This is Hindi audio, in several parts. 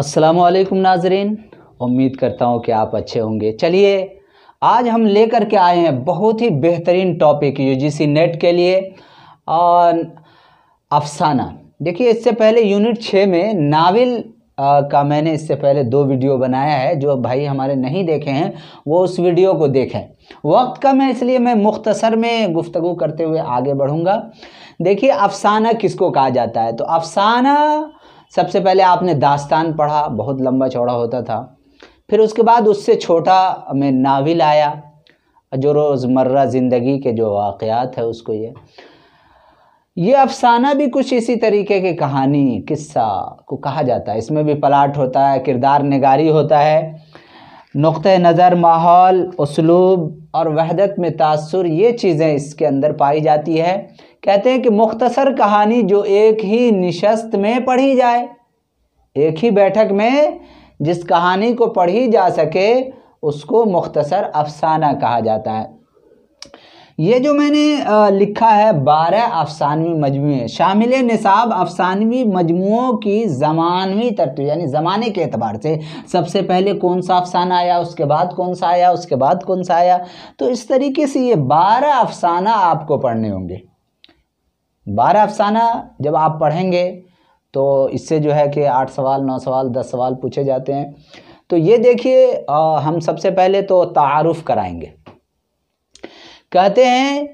असलकम नाजरीन उम्मीद करता हूँ कि आप अच्छे होंगे चलिए आज हम लेकर के आए हैं बहुत ही बेहतरीन टॉपिक यूजीसी नेट के लिए और अफसाना देखिए इससे पहले यूनिट छः में नाविल आ, का मैंने इससे पहले दो वीडियो बनाया है जो भाई हमारे नहीं देखे हैं वो उस वीडियो को देखें वक्त कम है इसलिए मैं मुख्तसर में गुफ्तु करते हुए आगे बढ़ूँगा देखिए अफसाना किसको कहा जाता है तो अफसाना सबसे पहले आपने दास्तान पढ़ा बहुत लंबा चौड़ा होता था फिर उसके बाद उससे छोटा में नाविल आया जो रोज़मर्रा ज़िंदगी के जो वाक़ात है उसको ये ये अफसाना भी कुछ इसी तरीके की कहानी किस्सा को कहा जाता है इसमें भी पलाट होता है किरदार निगारी होता है नुक़ नज़र माहौल उसलूब और वहदत में तासर ये चीज़ें इसके अंदर पाई जाती है कहते हैं कि मुख्तसर कहानी जो एक ही नशस्त में पढ़ी जाए एक ही बैठक में जिस कहानी को पढ़ी जा सके उसको मुख्तसर अफसाना कहा जाता है ये जो मैंने लिखा है बारह अफसानवी मजमू शामिल निसाब अफसानवी मजमुओं की ज़मानवी तरतीब यानी ज़माने के अतबार से सबसे पहले कौन सा अफसाना आया उसके बाद कौन सा आया उसके बाद कौन सा आया तो इस तरीके से ये बारह अफसाना आपको पढ़ने होंगे बारह अफसाना जब आप पढ़ेंगे तो इससे जो है कि आठ सवाल नौ सवाल दस सवाल पूछे जाते हैं तो ये देखिए हम सबसे पहले तो तारफ़ कराएँगे कहते हैं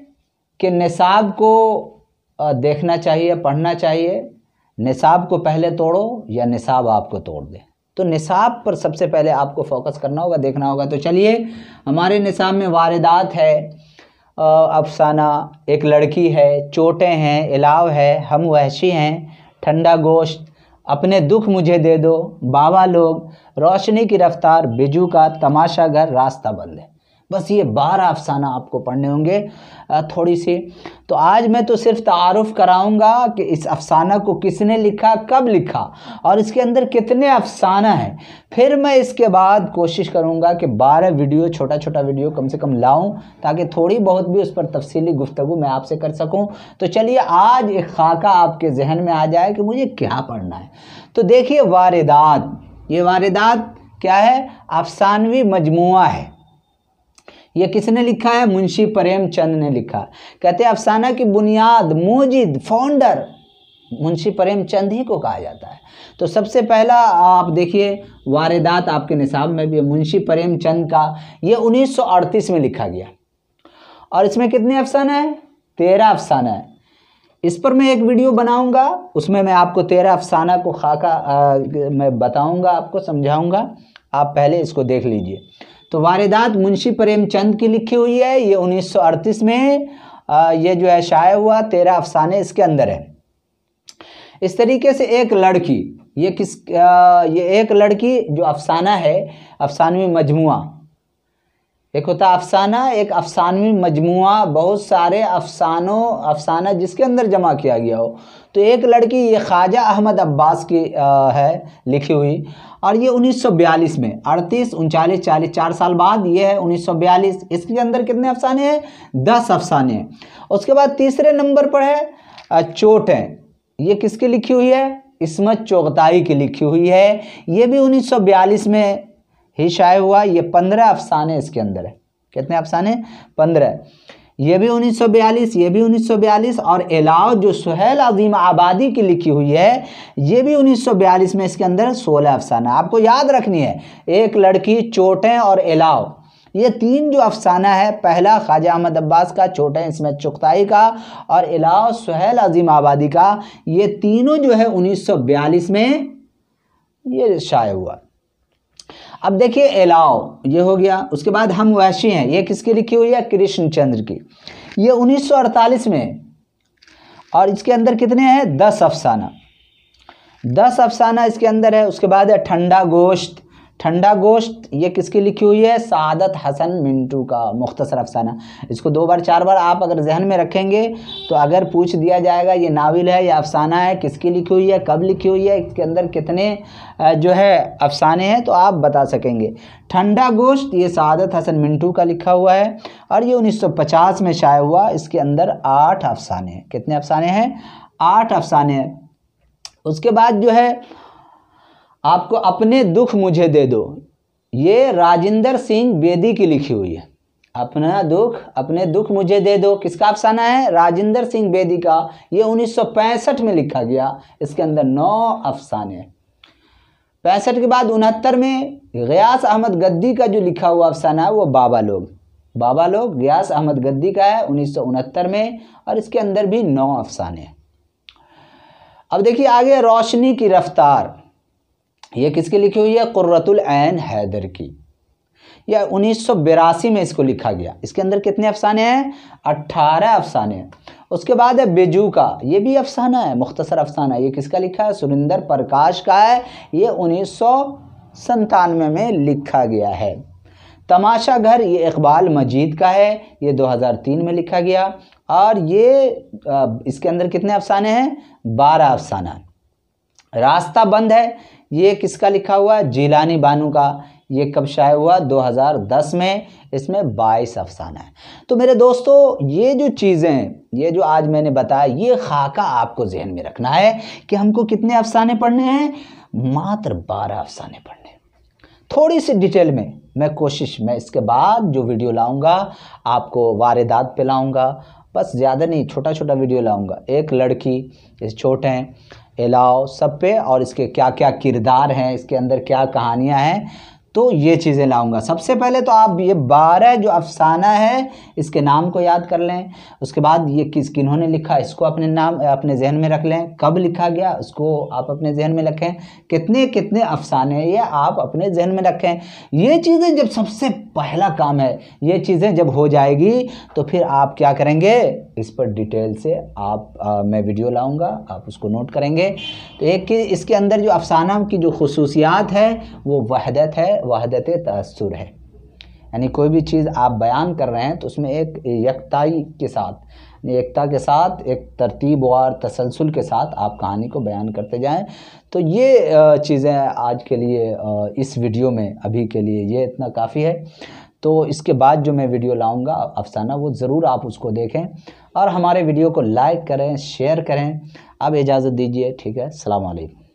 कि निसाब को देखना चाहिए पढ़ना चाहिए निसाब को पहले तोड़ो या निसाब आपको तोड़ दे तो निसाब पर सबसे पहले आपको फोकस करना होगा देखना होगा तो चलिए हमारे निसाब में वारदात है अफसाना एक लड़की है चोटें हैं इलाव है हम वहशी हैं ठंडा गोश्त अपने दुख मुझे दे दो बाबा लोग रोशनी की रफ्तार बिजू का तमाशा घर रास्ता बंद है बस ये बारह अफसाना आपको पढ़ने होंगे थोड़ी सी तो आज मैं तो सिर्फ तारफ़ कराऊंगा कि इस अफसाना को किसने लिखा कब लिखा और इसके अंदर कितने अफसाना हैं फिर मैं इसके बाद कोशिश करूंगा कि बारह वीडियो छोटा छोटा वीडियो कम से कम लाऊं ताकि थोड़ी बहुत भी उस पर तफसली गुफ्तु मैं आपसे कर सकूं तो चलिए आज एक खाका आपके जहन में आ जाए कि मुझे क्या पढ़ना है तो देखिए वारदात ये वारदात क्या है अफसानवी मजमू है ये किसने लिखा है मुंशी प्रेमचंद ने लिखा कहते हैं अफसाना की बुनियाद मोजिद फाउंडर मुंशी प्रेमचंद ही को कहा जाता है तो सबसे पहला आप देखिए वारदात आपके निसाब में भी मुंशी प्रेमचंद का ये 1938 में लिखा गया और इसमें कितने अफसाना है तेरह अफसाना है इस पर मैं एक वीडियो बनाऊंगा उसमें मैं आपको तेरह अफसाना को खाका आ, मैं बताऊंगा आपको समझाऊंगा आप पहले इसको देख लीजिए तो वारदात मुंशी प्रेमचंद की लिखी हुई है ये 1938 में ये जो है शाया हुआ तेरह अफसाने इसके अंदर है इस तरीके से एक लड़की ये किस आ, ये एक लड़की जो अफसाना है अफसानवी मजमुआ एक होता तो अफसाना एक अफसानवी मजमु बहुत सारे अफसानों अफसाना जिसके अंदर जमा किया गया हो तो एक लड़की ये ख्वाजा अहमद अब्बास की आ, है लिखी हुई और ये 1942 में अड़तीस उनचालीस चालीस चार साल बाद ये है 1942 इसके अंदर कितने अफसाने हैं दस अफसाने हैं उसके बाद तीसरे नंबर पर है चोटें ये किसकी लिखी हुई है इसमत चौगताई की लिखी हुई है ये भी 1942 में ही शाये हुआ ये पंद्रह अफसाने इसके अंदर है कितने अफसाने पंद्रह ये भी 1942 ये भी 1942 और एलाव जो सुहेल अजीम आबादी की लिखी हुई है ये भी 1942 में इसके अंदर 16 अफसाना आपको याद रखनी है एक लड़की चोटें और एलाव ये तीन जो अफसाना है पहला ख्वाजा अहमद अब्बास का चोटें इसमें चुगताई का और एलाव सुहेल अजीम आबादी का ये तीनों जो है 1942 में ये शाये हुआ अब देखिए एलाओ ये हो गया उसके बाद हम वैशी हैं ये किसकी लिखी हुई है कृष्णचंद्र की ये 1948 में और इसके अंदर कितने हैं दस अफसाना दस अफसाना इसके अंदर है उसके बाद है ठंडा गोश्त ठंडा गोश्त ये किसकी लिखी हुई है सादत हसन मिंटू का मुख्तसर अफसाना इसको दो बार चार बार आप अगर जहन में रखेंगे तो अगर पूछ दिया जाएगा ये नावल है या अफसाना है किसकी लिखी हुई है कब लिखी हुई है इसके अंदर कितने जो है अफसाने हैं तो आप बता सकेंगे ठंडा गोश्त ये सादत हसन मिंटू का लिखा हुआ है और ये पचास में शाया हुआ इसके अंदर आठ अफसाने हैं कितने अफसाने हैं आठ अफसाने हैं उसके बाद जो है आपको अपने दुख मुझे दे दो ये राजेंद्र सिंह बेदी की लिखी हुई है अपना दुख अपने दुख मुझे दे दो किसका अफसाना है राजेंद्र सिंह बेदी का ये 1965 में लिखा गया इसके अंदर नौ अफसाने पैंसठ के बाद उनहत्तर में गयास अहमद गद्दी का जो लिखा हुआ अफसाना है वो बाबा लोग बाबा लोग गयास अहमद गद्दी का है उन्नीस में और इसके अंदर भी नौ अफसाने अब देखिए आगे रोशनी की रफ्तार ये किसकी लिखी हुई है कुर्रतुल ऐन हैदर की यह उन्नीस में इसको लिखा गया इसके अंदर कितने अफसाने हैं अट्ठारह अफसाने हैं उसके बाद है बेजू का ये भी अफसाना है मुख्तसर अफसाना है ये किसका लिखा है सुरेंद्र प्रकाश का है ये उन्नीस सन्तानवे में लिखा गया है तमाशा घर ये इकबाल मजीद का है ये 2003 में लिखा गया और ये इसके अंदर कितने अफसाने हैं बारह अफसाना रास्ता बंद है ये किसका लिखा हुआ है जीलानी बानू का ये कब शाये हुआ 2010 में इसमें 22 अफसाना है तो मेरे दोस्तों ये जो चीज़ें ये जो आज मैंने बताया ये खाका आपको जहन में रखना है कि हमको कितने अफसाने पढ़ने हैं मात्र 12 अफसाने पढ़ने थोड़ी सी डिटेल में मैं कोशिश मैं इसके बाद जो वीडियो लाऊंगा आपको वारदात पे लाऊंगा बस ज़्यादा नहीं छोटा छोटा वीडियो लाऊंगा एक लड़की इस छोटे हैं एलाओ सब पे और इसके क्या क्या किरदार हैं इसके अंदर क्या कहानियाँ हैं तो ये चीज़ें लाऊंगा सबसे पहले तो आप ये बारह जो अफसाना है इसके नाम को याद कर लें उसके बाद ये किस किन्होंने लिखा इसको अपने नाम अपने जहन में रख लें कब लिखा गया उसको आप अपने जहन में रखें कितने कितने अफसाने ये आप अपने जहन में रखें ये चीज़ें जब सबसे पहला काम है ये चीज़ें जब हो जाएगी तो फिर आप क्या करेंगे इस पर डिटेल से आप आ, मैं वीडियो लाऊंगा आप उसको नोट करेंगे तो एक इसके अंदर जो अफसाना की जो खसूसियात है वो वहदत है वहदत तसर है यानी कोई भी चीज़ आप बयान कर रहे हैं तो उसमें एक यकताई के साथ एकता के साथ एक तरतीब और तसलसल के साथ आप कहानी को बयान करते जाएं तो ये चीज़ें आज के लिए इस वीडियो में अभी के लिए ये इतना काफ़ी है तो इसके बाद जो मैं वीडियो लाऊंगा अफसाना वो ज़रूर आप उसको देखें और हमारे वीडियो को लाइक करें शेयर करें अब इजाज़त दीजिए ठीक है सलामकुम